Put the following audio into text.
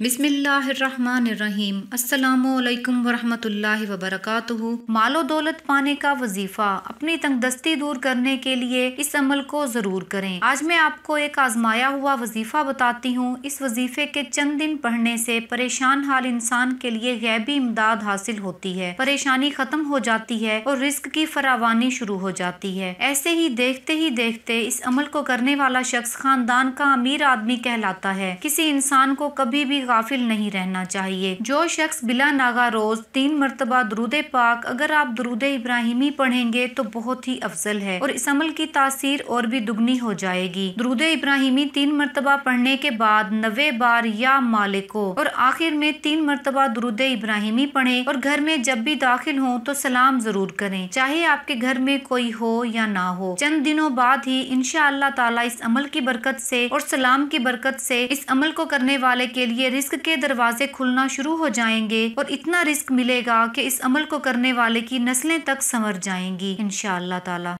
बिसमीम् अल्लाम वरहमतुल्लाहि वबरकातुहु मालो दौलत पाने का वजीफा अपनी तंगदस्ती दूर करने के लिए इस अमल को ज़रूर करें आज मैं आपको एक आजमाया हुआ वजीफ़ा बताती हूँ इस वजीफे के चंद दिन पढ़ने से परेशान हाल इंसान के लिए गैबी इमदाद हासिल होती है परेशानी ख़त्म हो जाती है और रिस्क की फरावानी शुरू हो जाती है ऐसे ही देखते ही देखते इस अमल को करने वाला शख्स खानदान का अमीर आदमी कहलाता है किसी इंसान को कभी भी भी गाफिल नहीं रहना चाहिए जो शख्स बिला नागा रोज तीन मरतबा दरूद पाक अगर आप दरूद इब्राहिमी पढ़ेंगे तो बहुत ही अफजल है और इस अमल की तासीर और भी दुगनी हो जाएगी दरूद इब्राहिमी तीन मरतबा पढ़ने के बाद नवे बार या मालिको और आखिर में तीन मरतबा दरूद इब्राहिमी पढ़े और घर में जब भी दाखिल हो तो सलाम जरूर करें चाहे आपके घर में कोई हो या ना हो चंद दिनों बाद ही इनशा ताला इस अमल की बरकत से और सलाम की बरकत से इस अमल को करने वाले के लिए रिस्क के दरवाजे खुलना शुरू हो जाएंगे और इतना रिस्क मिलेगा कि इस अमल को करने वाले की नस्लें तक समर जाएंगी इनशाला ताला